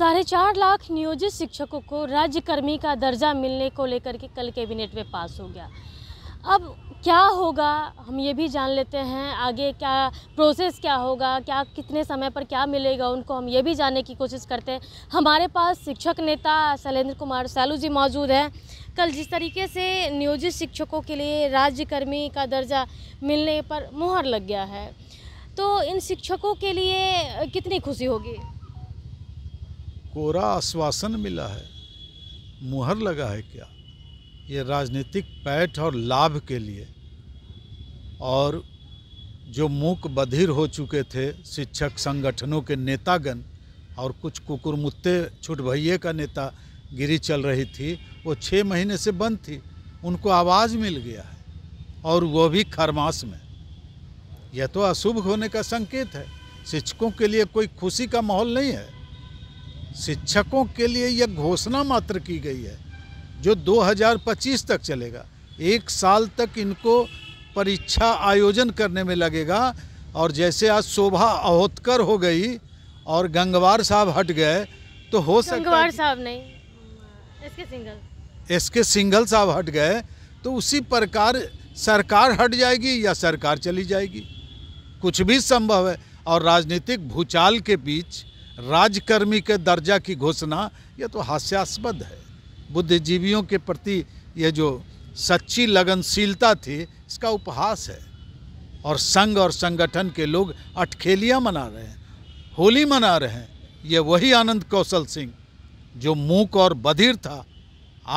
साढ़े चार लाख नियोजित शिक्षकों को राज्यकर्मी का दर्जा मिलने को लेकर के कल कैबिनेट में पास हो गया अब क्या होगा हम ये भी जान लेते हैं आगे क्या प्रोसेस क्या होगा क्या कितने समय पर क्या मिलेगा उनको हम ये भी जानने की कोशिश करते हैं हमारे पास शिक्षक नेता शैलेंद्र कुमार सालू जी मौजूद हैं कल जिस तरीके से नियोजित शिक्षकों के लिए राज्यकर्मी का दर्जा मिलने पर मुहर लग गया है तो इन शिक्षकों के लिए कितनी खुशी होगी कोरा आश्वासन मिला है मुहर लगा है क्या ये राजनीतिक पैठ और लाभ के लिए और जो मूक बधिर हो चुके थे शिक्षक संगठनों के नेतागण और कुछ कुकुरमुत्ते छुट भैये का नेता गिरी चल रही थी वो छः महीने से बंद थी उनको आवाज़ मिल गया है और वो भी खरमास में यह तो अशुभ होने का संकेत है शिक्षकों के लिए कोई खुशी का माहौल नहीं है शिक्षकों के लिए यह घोषणा मात्र की गई है जो 2025 तक चलेगा एक साल तक इनको परीक्षा आयोजन करने में लगेगा और जैसे आज शोभा अहोतकर हो गई और गंगवार साहब हट गए तो हो सकता गंगवार साहब नहीं एस के सिंगल सिंगल साहब हट गए तो उसी प्रकार सरकार हट जाएगी या सरकार चली जाएगी कुछ भी संभव है और राजनीतिक भूचाल के बीच राजकर्मी के दर्जा की घोषणा यह तो हास्यास्पद है बुद्धिजीवियों के प्रति यह जो सच्ची लगनशीलता थी इसका उपहास है और संघ और संगठन के लोग अटखेलियाँ मना रहे हैं होली मना रहे हैं ये वही आनंद कौशल सिंह जो मूक और बधिर था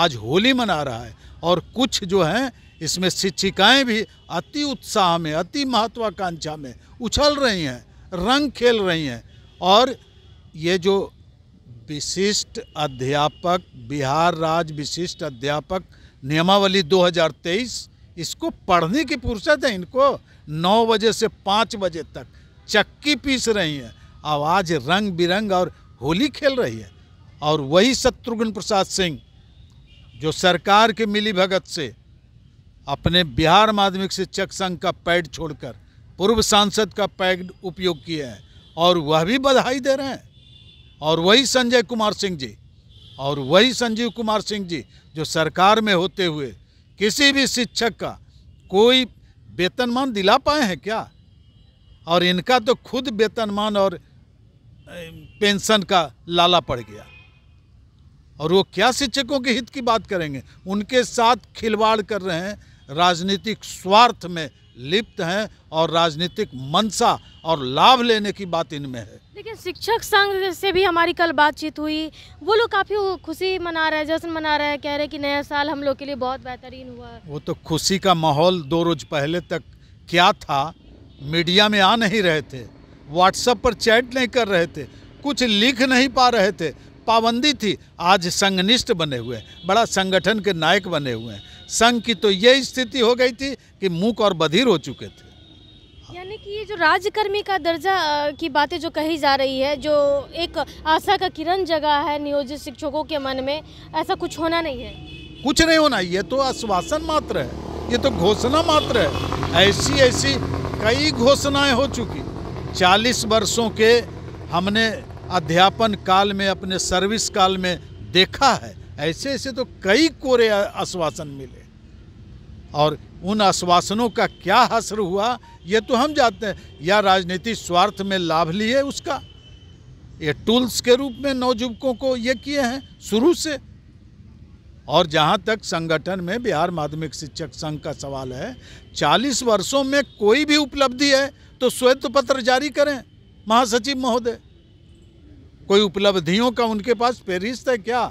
आज होली मना रहा है और कुछ जो हैं इसमें शिक्षिकाएँ भी अति उत्साह में अति महत्वाकांक्षा में उछल रही हैं रंग खेल रही हैं और ये जो विशिष्ट अध्यापक बिहार राज्य विशिष्ट अध्यापक नियमावली 2023 इसको पढ़ने की फुर्सत है इनको 9 बजे से 5 बजे तक चक्की पीस रही है आवाज रंग बिरंग और होली खेल रही है और वही शत्रुघ्न प्रसाद सिंह जो सरकार के मिली भगत से अपने बिहार माध्यमिक शिक्षक संघ का पैड छोड़कर पूर्व सांसद का पैड उपयोग किया है और वह भी बधाई दे रहे हैं और वही संजय कुमार सिंह जी और वही संजीव कुमार सिंह जी जो सरकार में होते हुए किसी भी शिक्षक का कोई वेतनमान दिला पाए हैं क्या और इनका तो खुद वेतनमान और पेंशन का लाला पड़ गया और वो क्या शिक्षकों के हित की बात करेंगे उनके साथ खिलवाड़ कर रहे हैं राजनीतिक स्वार्थ में लिप्त हैं और राजनीतिक मंशा और लाभ लेने की बात इनमें है लेकिन शिक्षक संघ से भी हमारी कल बातचीत हुई वो लोग काफ़ी खुशी मना रहे हैं जश्न मना रहे हैं कह रहे हैं कि नया साल हम लोग के लिए बहुत बेहतरीन हुआ वो तो खुशी का माहौल दो रोज पहले तक क्या था मीडिया में आ नहीं रहे थे व्हाट्सएप पर चैट नहीं कर रहे थे कुछ लिख नहीं पा रहे थे पाबंदी थी आज संघनिष्ठ बने हुए हैं बड़ा संगठन के नायक बने हुए हैं संघ की तो ये स्थिति हो गई थी कि मूक और बधिर हो चुके थे यानी कि ये जो राज्यकर्मी का दर्जा की बातें जो कही जा रही है जो एक आशा का किरण जगह है नियोजित शिक्षकों के मन में ऐसा कुछ होना नहीं है कुछ नहीं होना ये तो आश्वासन मात्र है ये तो घोषणा मात्र है ऐसी ऐसी कई घोषणाएं हो चुकी चालीस वर्षों के हमने अध्यापन काल में अपने सर्विस काल में देखा है ऐसे ऐसे तो कई कोरे आश्वासन मिले और उन आश्वासनों का क्या हसर हुआ ये तो हम जानते हैं या राजनीतिक स्वार्थ में लाभ लिए उसका ये टूल्स के रूप में नौजुवकों को ये किए हैं शुरू से और जहाँ तक संगठन में बिहार माध्यमिक शिक्षक संघ का सवाल है 40 वर्षों में कोई भी उपलब्धि है तो श्वेत पत्र जारी करें महासचिव महोदय कोई उपलब्धियों का उनके पास फेरिस्त है क्या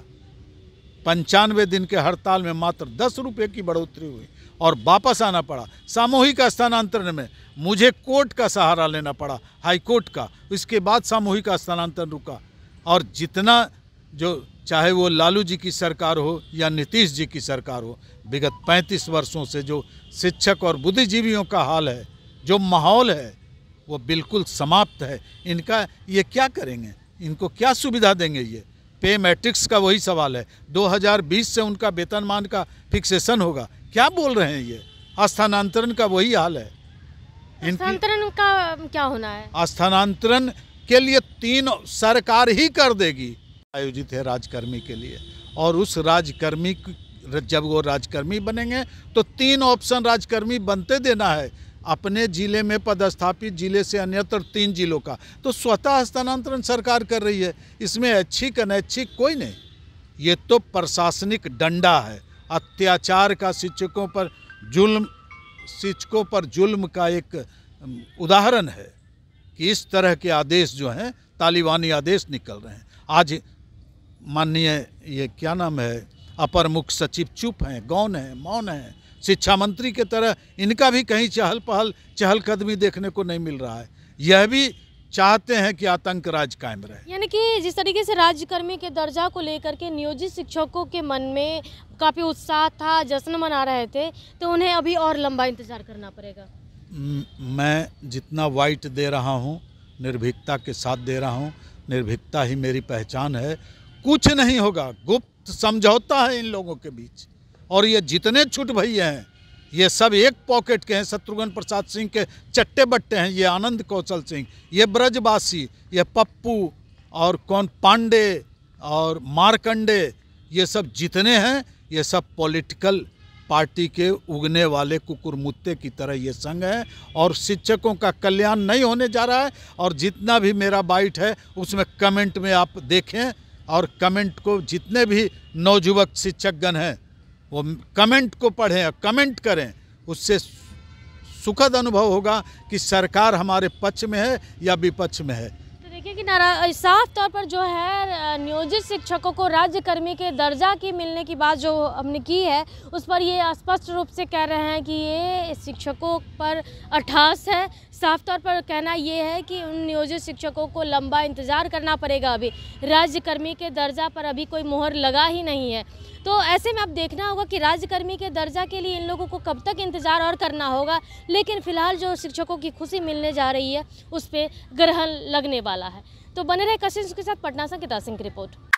पंचानवे दिन के हड़ताल में मात्र दस रुपये की बढ़ोतरी हुई और वापस आना पड़ा सामूहिक स्थानांतरण में मुझे कोर्ट का सहारा लेना पड़ा हाई कोर्ट का इसके बाद सामूहिक स्थानांतरण रुका और जितना जो चाहे वो लालू जी की सरकार हो या नीतीश जी की सरकार हो विगत 35 वर्षों से जो शिक्षक और बुद्धिजीवियों का हाल है जो माहौल है वो बिल्कुल समाप्त है इनका ये क्या करेंगे इनको क्या सुविधा देंगे ये पे मैट्रिक्स का वही सवाल है 2020 से उनका वेतनमान का फिक्सेशन होगा क्या बोल रहे हैं ये स्थानांतरण का वही हाल है स्थानांतरण का क्या होना है स्थानांतरण के लिए तीन सरकार ही कर देगी आयोजित है राजकर्मी के लिए और उस राजकर्मी जब वो राजकर्मी बनेंगे तो तीन ऑप्शन राजकर्मी बनते देना है अपने जिले में पदस्थापित जिले से अन्यत्र तीन जिलों का तो स्वतः स्थानांतरण सरकार कर रही है इसमें अच्छी कनैच्छी कोई नहीं ये तो प्रशासनिक डंडा है अत्याचार का शिक्षकों पर जुल्म शिक्षकों पर जुल्म का एक उदाहरण है कि इस तरह के आदेश जो हैं तालिबानी आदेश निकल रहे हैं आज माननीय ये क्या नाम है अपर मुख्य सचिव चुप हैं गौन हैं मौन हैं शिक्षा मंत्री के तरह इनका भी कहीं चहल पहल चहलकदमी देखने को नहीं मिल रहा है यह भी चाहते हैं कि आतंक राज कायम रहे यानी कि जिस तरीके से राज्यकर्मी के दर्जा को लेकर के नियोजित शिक्षकों के मन में काफ़ी उत्साह था जश्न मना रहे थे तो उन्हें अभी और लंबा इंतज़ार करना पड़ेगा मैं जितना वाइट दे रहा हूँ निर्भीकता के साथ दे रहा हूँ निर्भीकता ही मेरी पहचान है कुछ नहीं होगा गुप्त समझौता है इन लोगों के बीच और ये जितने छुट भैया हैं ये सब एक पॉकेट के हैं शत्रुघ्न प्रसाद सिंह के चट्टे बट्टे हैं ये आनंद कौशल सिंह ये ब्रजवासी ये पप्पू और कौन पांडे और मारकंडे ये सब जितने हैं ये सब पॉलिटिकल पार्टी के उगने वाले कुकुरमुत्ते की तरह ये संघ है और शिक्षकों का कल्याण नहीं होने जा रहा है और जितना भी मेरा बाइट है उसमें कमेंट में आप देखें और कमेंट को जितने भी नौजुवक शिक्षकगण हैं वो कमेंट को पढ़ें कमेंट करें उससे सुखद अनुभव होगा कि सरकार हमारे पक्ष में है या विपक्ष में है तो देखिए कि नारा साफ तौर पर जो है नियोजित शिक्षकों को राज्यकर्मी के दर्जा की मिलने की बात जो हमने की है उस पर ये स्पष्ट रूप से कह रहे हैं कि ये शिक्षकों पर अठास है साफ तौर पर कहना ये है कि उन नियोजित शिक्षकों को लंबा इंतज़ार करना पड़ेगा अभी राज्यकर्मी के दर्जा पर अभी कोई मोहर लगा ही नहीं है तो ऐसे में अब देखना होगा कि राज्यकर्मी के दर्जा के लिए इन लोगों को कब तक इंतज़ार और करना होगा लेकिन फ़िलहाल जो शिक्षकों की खुशी मिलने जा रही है उस पर ग्रहण लगने वाला है तो बने रहे कशिश के साथ पटना से गीता सिंह की रिपोर्ट